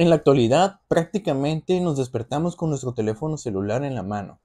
En la actualidad, prácticamente nos despertamos con nuestro teléfono celular en la mano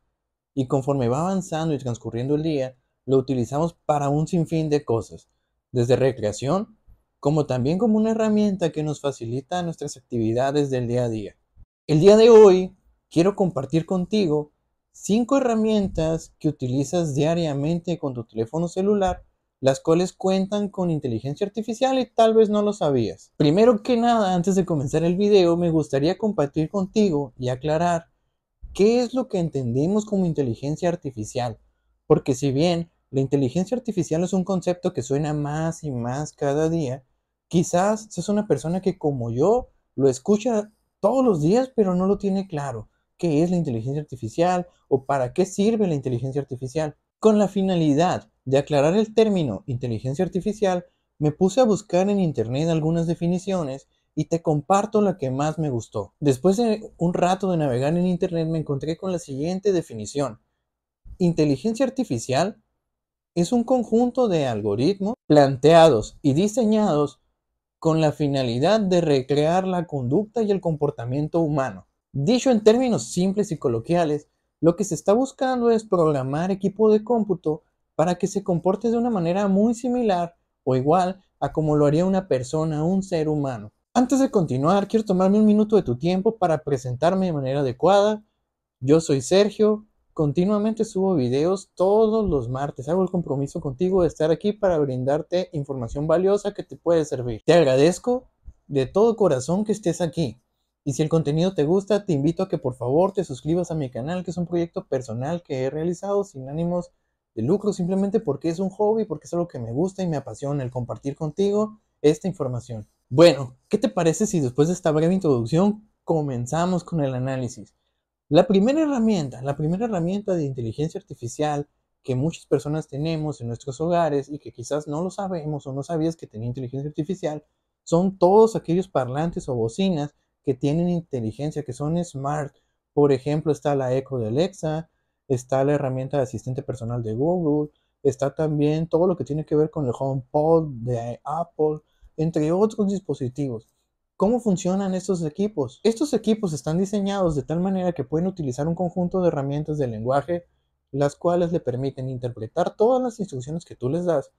y conforme va avanzando y transcurriendo el día, lo utilizamos para un sinfín de cosas, desde recreación como también como una herramienta que nos facilita nuestras actividades del día a día. El día de hoy quiero compartir contigo cinco herramientas que utilizas diariamente con tu teléfono celular las cuales cuentan con inteligencia artificial y tal vez no lo sabías. Primero que nada, antes de comenzar el video, me gustaría compartir contigo y aclarar qué es lo que entendemos como inteligencia artificial, porque si bien la inteligencia artificial es un concepto que suena más y más cada día, quizás seas una persona que como yo lo escucha todos los días pero no lo tiene claro qué es la inteligencia artificial o para qué sirve la inteligencia artificial. Con la finalidad de aclarar el término inteligencia artificial, me puse a buscar en internet algunas definiciones y te comparto la que más me gustó. Después de un rato de navegar en internet me encontré con la siguiente definición. Inteligencia artificial es un conjunto de algoritmos planteados y diseñados con la finalidad de recrear la conducta y el comportamiento humano. Dicho en términos simples y coloquiales, lo que se está buscando es programar equipo de cómputo para que se comporte de una manera muy similar o igual a como lo haría una persona, un ser humano. Antes de continuar, quiero tomarme un minuto de tu tiempo para presentarme de manera adecuada. Yo soy Sergio, continuamente subo videos todos los martes. Hago el compromiso contigo de estar aquí para brindarte información valiosa que te puede servir. Te agradezco de todo corazón que estés aquí. Y si el contenido te gusta, te invito a que por favor te suscribas a mi canal, que es un proyecto personal que he realizado sin ánimos de lucro, simplemente porque es un hobby, porque es algo que me gusta y me apasiona el compartir contigo esta información. Bueno, ¿qué te parece si después de esta breve introducción comenzamos con el análisis? La primera herramienta, la primera herramienta de inteligencia artificial que muchas personas tenemos en nuestros hogares y que quizás no lo sabemos o no sabías que tenía inteligencia artificial, son todos aquellos parlantes o bocinas que tienen inteligencia, que son smart. Por ejemplo, está la Echo de Alexa, está la herramienta de asistente personal de Google, está también todo lo que tiene que ver con el HomePod de Apple, entre otros dispositivos. ¿Cómo funcionan estos equipos? Estos equipos están diseñados de tal manera que pueden utilizar un conjunto de herramientas de lenguaje, las cuales le permiten interpretar todas las instrucciones que tú les das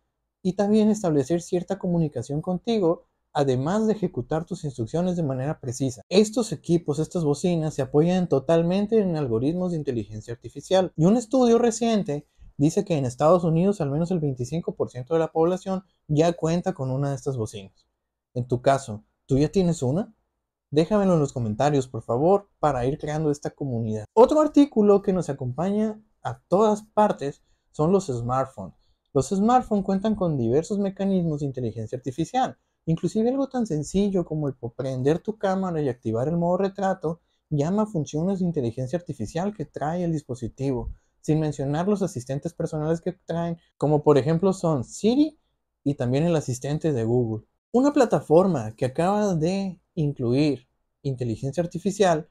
y también establecer cierta comunicación contigo además de ejecutar tus instrucciones de manera precisa. Estos equipos, estas bocinas, se apoyan totalmente en algoritmos de inteligencia artificial. Y un estudio reciente dice que en Estados Unidos al menos el 25% de la población ya cuenta con una de estas bocinas. En tu caso, ¿tú ya tienes una? Déjamelo en los comentarios, por favor, para ir creando esta comunidad. Otro artículo que nos acompaña a todas partes son los smartphones. Los smartphones cuentan con diversos mecanismos de inteligencia artificial, Inclusive algo tan sencillo como el prender tu cámara y activar el modo retrato llama funciones de inteligencia artificial que trae el dispositivo, sin mencionar los asistentes personales que traen, como por ejemplo son Siri y también el asistente de Google. Una plataforma que acaba de incluir inteligencia artificial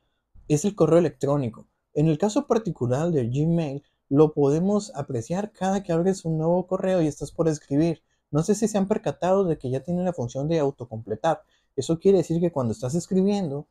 es el correo electrónico. En el caso particular de Gmail, lo podemos apreciar cada que abres un nuevo correo y estás por escribir. No sé si se han percatado de que ya tiene la función de autocompletar. Eso quiere decir que cuando estás escribiendo,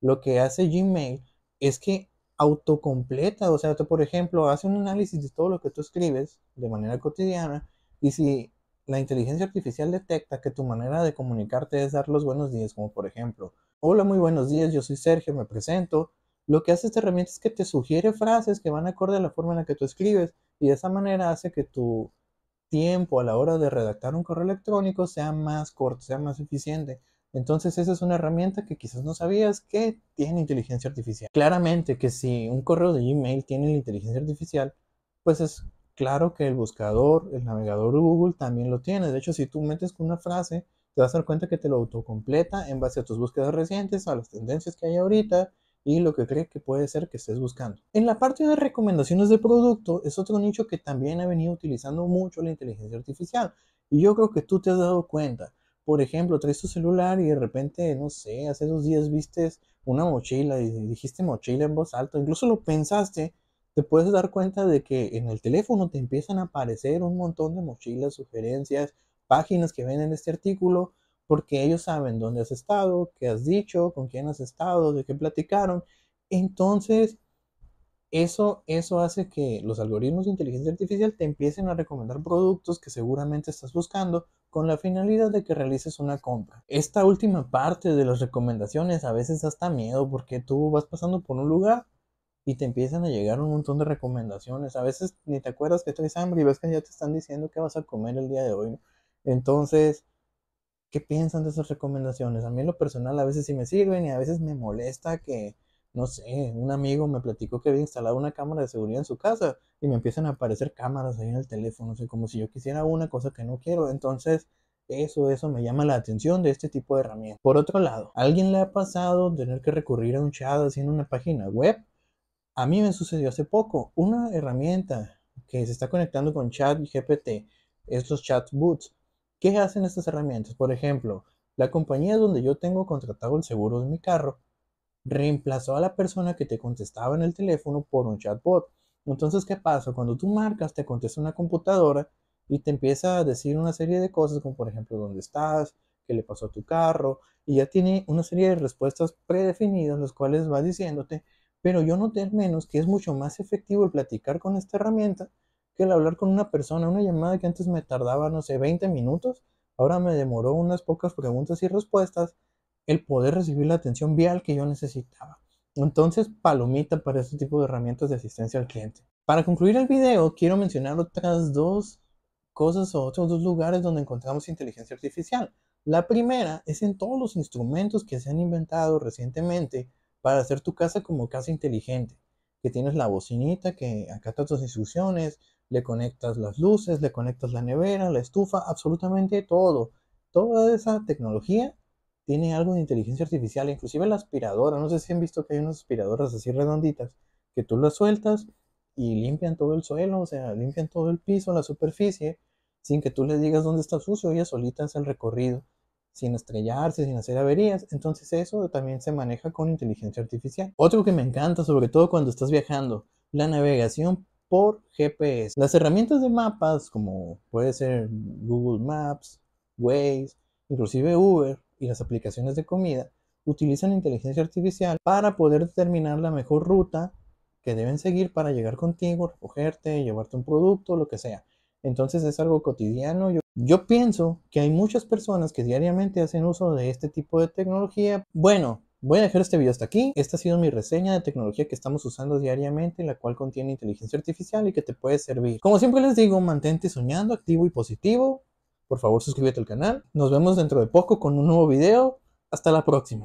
lo que hace Gmail es que autocompleta, o sea, tú, por ejemplo, hace un análisis de todo lo que tú escribes de manera cotidiana y si la inteligencia artificial detecta que tu manera de comunicarte es dar los buenos días, como por ejemplo, hola, muy buenos días, yo soy Sergio, me presento, lo que hace esta herramienta es que te sugiere frases que van acorde a la forma en la que tú escribes y de esa manera hace que tu tiempo a la hora de redactar un correo electrónico sea más corto, sea más eficiente. Entonces esa es una herramienta que quizás no sabías que tiene inteligencia artificial. Claramente que si un correo de Gmail tiene inteligencia artificial, pues es claro que el buscador, el navegador Google también lo tiene. De hecho, si tú metes una frase, te vas a dar cuenta que te lo autocompleta en base a tus búsquedas recientes, a las tendencias que hay ahorita y lo que cree que puede ser que estés buscando. En la parte de recomendaciones de producto es otro nicho que también ha venido utilizando mucho la inteligencia artificial y yo creo que tú te has dado cuenta. Por ejemplo, traes tu celular y de repente, no sé, hace dos días vistes una mochila y dijiste mochila en voz alta, incluso lo pensaste, te puedes dar cuenta de que en el teléfono te empiezan a aparecer un montón de mochilas, sugerencias, páginas que venden este artículo porque ellos saben dónde has estado, qué has dicho, con quién has estado, de qué platicaron. Entonces, eso, eso hace que los algoritmos de inteligencia artificial te empiecen a recomendar productos que seguramente estás buscando con la finalidad de que realices una compra. Esta última parte de las recomendaciones a veces hasta miedo porque tú vas pasando por un lugar y te empiezan a llegar un montón de recomendaciones. A veces ni te acuerdas que estás hambre y ves que ya te están diciendo qué vas a comer el día de hoy. Entonces, ¿Qué piensan de esas recomendaciones? A mí en lo personal a veces sí me sirven y a veces me molesta que, no sé, un amigo me platicó que había instalado una cámara de seguridad en su casa y me empiezan a aparecer cámaras ahí en el teléfono, como si yo quisiera una cosa que no quiero. Entonces, eso, eso me llama la atención de este tipo de herramientas. Por otro lado, alguien le ha pasado tener que recurrir a un chat haciendo una página web? A mí me sucedió hace poco una herramienta que se está conectando con chat y GPT, estos chat boots ¿Qué hacen estas herramientas? Por ejemplo, la compañía donde yo tengo contratado el seguro de mi carro reemplazó a la persona que te contestaba en el teléfono por un chatbot. Entonces, ¿qué pasa? Cuando tú marcas, te contesta una computadora y te empieza a decir una serie de cosas, como por ejemplo, ¿dónde estás? ¿Qué le pasó a tu carro? Y ya tiene una serie de respuestas predefinidas, las cuales va diciéndote, pero yo noté al menos que es mucho más efectivo el platicar con esta herramienta que el hablar con una persona, una llamada que antes me tardaba, no sé, 20 minutos, ahora me demoró unas pocas preguntas y respuestas, el poder recibir la atención vial que yo necesitaba. Entonces, palomita para este tipo de herramientas de asistencia al cliente. Para concluir el video, quiero mencionar otras dos cosas o otros dos lugares donde encontramos inteligencia artificial. La primera es en todos los instrumentos que se han inventado recientemente para hacer tu casa como casa inteligente, que tienes la bocinita que acata tus instrucciones, le conectas las luces, le conectas la nevera, la estufa, absolutamente todo. Toda esa tecnología tiene algo de inteligencia artificial, inclusive la aspiradora. No sé si han visto que hay unas aspiradoras así redonditas que tú las sueltas y limpian todo el suelo, o sea, limpian todo el piso, la superficie, sin que tú les digas dónde está sucio, ellas solitas el recorrido, sin estrellarse, sin hacer averías. Entonces eso también se maneja con inteligencia artificial. Otro que me encanta, sobre todo cuando estás viajando, la navegación por GPS. Las herramientas de mapas como puede ser Google Maps, Waze, inclusive Uber y las aplicaciones de comida utilizan inteligencia artificial para poder determinar la mejor ruta que deben seguir para llegar contigo, recogerte, llevarte un producto, lo que sea. Entonces es algo cotidiano. Yo, yo pienso que hay muchas personas que diariamente hacen uso de este tipo de tecnología. Bueno, Voy a dejar este video hasta aquí. Esta ha sido mi reseña de tecnología que estamos usando diariamente, la cual contiene inteligencia artificial y que te puede servir. Como siempre les digo, mantente soñando, activo y positivo. Por favor, suscríbete al canal. Nos vemos dentro de poco con un nuevo video. Hasta la próxima.